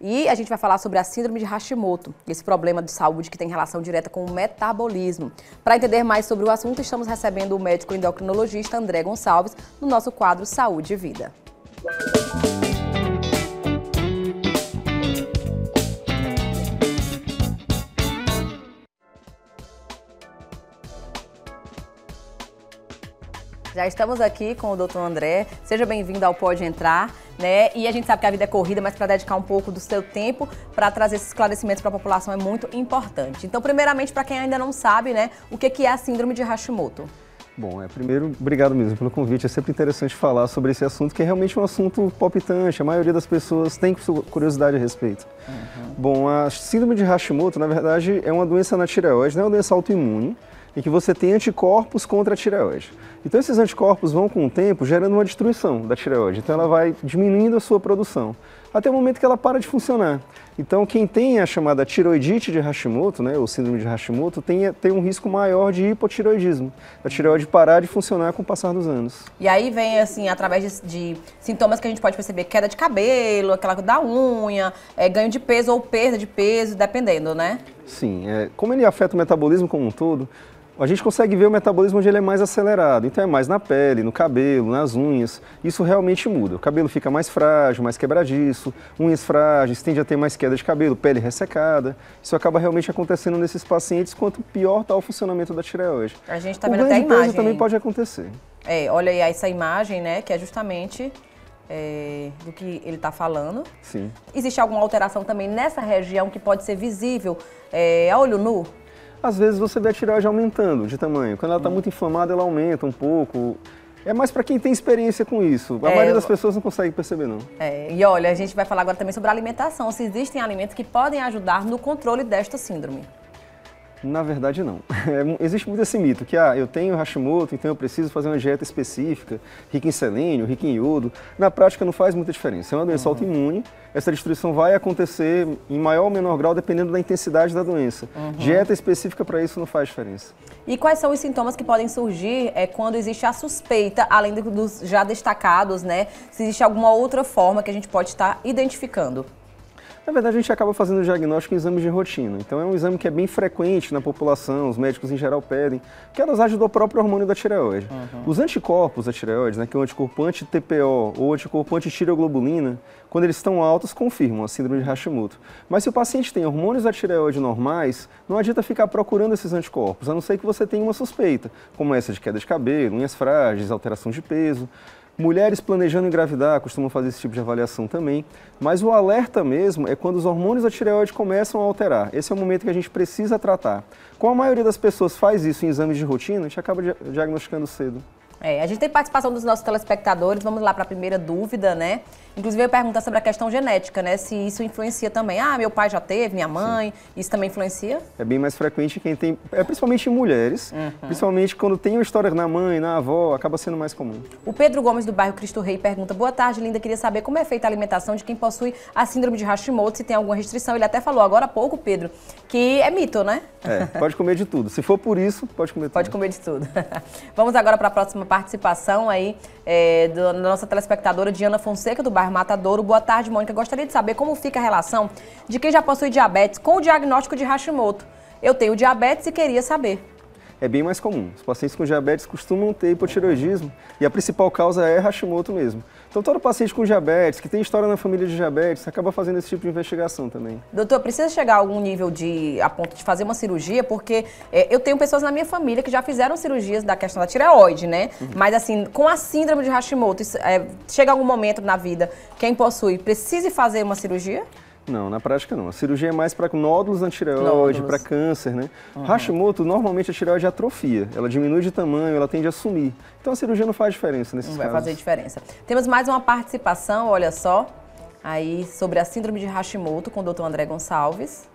E a gente vai falar sobre a síndrome de Hashimoto, esse problema de saúde que tem relação direta com o metabolismo. Para entender mais sobre o assunto, estamos recebendo o médico endocrinologista André Gonçalves no nosso quadro Saúde e Vida. Música Já estamos aqui com o doutor André. Seja bem-vindo ao Pode Entrar. Né? E a gente sabe que a vida é corrida, mas para dedicar um pouco do seu tempo para trazer esses esclarecimentos para a população é muito importante. Então, primeiramente, para quem ainda não sabe, né, o que é a síndrome de Hashimoto? Bom, é, primeiro, obrigado mesmo pelo convite. É sempre interessante falar sobre esse assunto, que é realmente um assunto palpitante. A maioria das pessoas tem curiosidade a respeito. Uhum. Bom, a síndrome de Hashimoto, na verdade, é uma doença na tireoide, não é uma doença autoimune em que você tem anticorpos contra a tireoide. Então esses anticorpos vão com o tempo gerando uma destruição da tireoide, então ela vai diminuindo a sua produção, até o momento que ela para de funcionar. Então quem tem a chamada tiroidite de Hashimoto, né, ou síndrome de Hashimoto, tem, tem um risco maior de hipotiroidismo, da tireoide parar de funcionar com o passar dos anos. E aí vem, assim, através de, de sintomas que a gente pode perceber, queda de cabelo, aquela da unha, é, ganho de peso ou perda de peso, dependendo, né? Sim, é, como ele afeta o metabolismo como um todo, a gente consegue ver o metabolismo onde ele é mais acelerado. Então é mais na pele, no cabelo, nas unhas. Isso realmente muda. O cabelo fica mais frágil, mais quebradiço, unhas frágeis, tende a ter mais queda de cabelo, pele ressecada. Isso acaba realmente acontecendo nesses pacientes quanto pior está o funcionamento da tireoide. A gente está vendo até a imagem. também pode acontecer. É, olha aí essa imagem, né, que é justamente é, do que ele está falando. Sim. Existe alguma alteração também nessa região que pode ser visível é, a olho nu? às vezes você vê a tiragem aumentando de tamanho. Quando ela está hum. muito inflamada, ela aumenta um pouco. É mais para quem tem experiência com isso. A é, maioria das pessoas não consegue perceber, não. É, e olha, a gente vai falar agora também sobre alimentação. Se existem alimentos que podem ajudar no controle desta síndrome. Na verdade, não. É, existe muito esse mito que ah, eu tenho Hashimoto, então eu preciso fazer uma dieta específica, rica em selênio, rica em iodo. Na prática, não faz muita diferença. É uma doença uhum. autoimune, essa destruição vai acontecer em maior ou menor grau, dependendo da intensidade da doença. Uhum. Dieta específica para isso não faz diferença. E quais são os sintomas que podem surgir é, quando existe a suspeita, além dos já destacados, né? Se existe alguma outra forma que a gente pode estar identificando? Na verdade, a gente acaba fazendo o diagnóstico em exames de rotina. Então, é um exame que é bem frequente na população, os médicos em geral pedem, que é a dosagem do próprio hormônio da tireoide. Uhum. Os anticorpos da tireoide, né, que é o anticorpo anti-TPO ou anticorpo anti-tireoglobulina, quando eles estão altos, confirmam a síndrome de Hashimoto. Mas se o paciente tem hormônios da tireoide normais, não adianta ficar procurando esses anticorpos, a não ser que você tenha uma suspeita, como essa de queda de cabelo, unhas frágeis, alteração de peso. Mulheres planejando engravidar costumam fazer esse tipo de avaliação também, mas o alerta mesmo é quando os hormônios da tireoide começam a alterar. Esse é o momento que a gente precisa tratar. Como a maioria das pessoas faz isso em exames de rotina, a gente acaba diagnosticando cedo. É, a gente tem participação dos nossos telespectadores, vamos lá para a primeira dúvida, né? Inclusive eu pergunto sobre a questão genética, né? Se isso influencia também. Ah, meu pai já teve, minha mãe, Sim. isso também influencia? É bem mais frequente quem tem, é principalmente em mulheres, uhum. principalmente quando tem uma história na mãe, na avó, acaba sendo mais comum. O Pedro Gomes do bairro Cristo Rei pergunta: "Boa tarde, linda, queria saber como é feita a alimentação de quem possui a síndrome de Hashimoto, se tem alguma restrição". Ele até falou agora há pouco, Pedro, que é mito, né? É, pode comer de tudo. Se for por isso, pode comer tudo. Pode comer de tudo. vamos agora para a próxima participação aí é, da nossa telespectadora Diana Fonseca, do bairro Matadouro. Boa tarde, Mônica. Gostaria de saber como fica a relação de quem já possui diabetes com o diagnóstico de Hashimoto. Eu tenho diabetes e queria saber é bem mais comum. Os pacientes com diabetes costumam ter hipotireoidismo e a principal causa é Hashimoto mesmo. Então, todo paciente com diabetes, que tem história na família de diabetes, acaba fazendo esse tipo de investigação também. Doutor, precisa chegar a algum nível de, a ponto de fazer uma cirurgia? Porque é, eu tenho pessoas na minha família que já fizeram cirurgias da questão da tireoide, né? Uhum. Mas, assim, com a síndrome de Hashimoto, isso, é, chega algum momento na vida, quem possui, precise fazer uma cirurgia? Não, na prática não. A cirurgia é mais para nódulos na tireoide, para câncer, né? Uhum. Hashimoto, normalmente a tireoide atrofia, ela diminui de tamanho, ela tende a sumir. Então a cirurgia não faz diferença nesse não casos. Não vai fazer diferença. Temos mais uma participação, olha só, aí sobre a síndrome de Hashimoto com o Dr. André Gonçalves.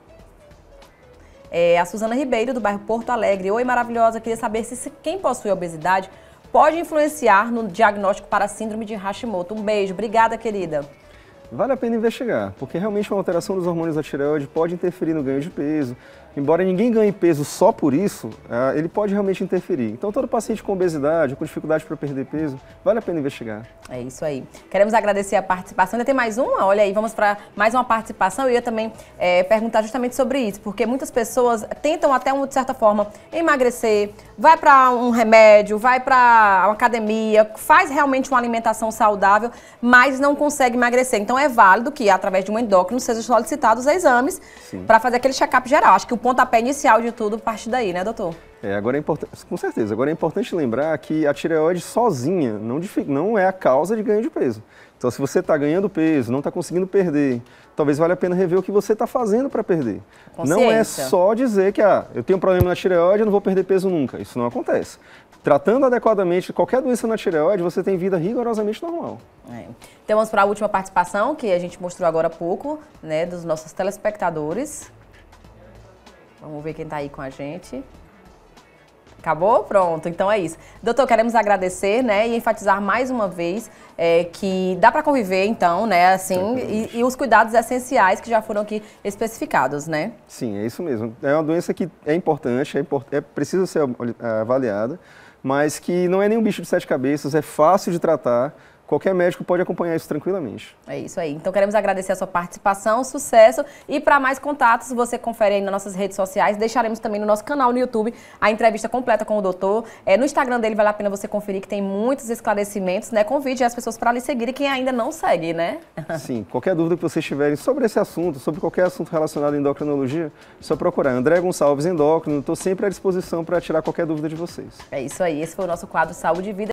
É, a Suzana Ribeiro, do bairro Porto Alegre. Oi, maravilhosa, queria saber se quem possui obesidade pode influenciar no diagnóstico para a síndrome de Hashimoto. Um beijo, obrigada, querida vale a pena investigar, porque realmente uma alteração dos hormônios da tireoide pode interferir no ganho de peso, embora ninguém ganhe peso só por isso, é, ele pode realmente interferir. Então, todo paciente com obesidade, com dificuldade para perder peso, vale a pena investigar. É isso aí. Queremos agradecer a participação. Ainda tem mais uma? Olha aí, vamos para mais uma participação. Eu ia também é, perguntar justamente sobre isso, porque muitas pessoas tentam até, de certa forma, emagrecer, vai para um remédio, vai para uma academia, faz realmente uma alimentação saudável, mas não consegue emagrecer. Então, é válido que, através de um endócrino, sejam solicitados exames para fazer aquele check-up geral. Acho que o pontapé inicial de tudo parte daí, né, doutor? É, agora é importante, com certeza. Agora é importante lembrar que a tireoide sozinha não, não é a causa de ganho de peso. Então, se você está ganhando peso, não está conseguindo perder, talvez valha a pena rever o que você está fazendo para perder. Não é só dizer que ah, eu tenho um problema na tireoide, eu não vou perder peso nunca. Isso não acontece. Tratando adequadamente qualquer doença na tireoide, você tem vida rigorosamente normal. É. Então vamos para a última participação, que a gente mostrou agora há pouco, né, dos nossos telespectadores. Vamos ver quem está aí com a gente. Acabou? Pronto, então é isso. Doutor, queremos agradecer, né, e enfatizar mais uma vez é, que dá para conviver, então, né, assim, e, e, os cuidados essenciais que já foram aqui especificados, né? Sim, é isso mesmo. É uma doença que é importante, é, import é precisa ser avaliada, mas que não é nenhum bicho de sete cabeças, é fácil de tratar, qualquer médico pode acompanhar isso tranquilamente. É isso aí. Então queremos agradecer a sua participação, sucesso e para mais contatos você confere aí nas nossas redes sociais, deixaremos também no nosso canal no YouTube a entrevista completa com o doutor. É, no Instagram dele vale a pena você conferir que tem muitos esclarecimentos, né? Convide as pessoas para lhe seguirem quem ainda não segue, né? Sim, qualquer dúvida que vocês tiverem sobre esse assunto, sobre qualquer assunto relacionado à endocrinologia, é só procurar André Gonçalves Endócrino, estou sempre à disposição para tirar qualquer dúvida de vocês. É isso aí, esse foi o nosso quadro Saúde e Vida.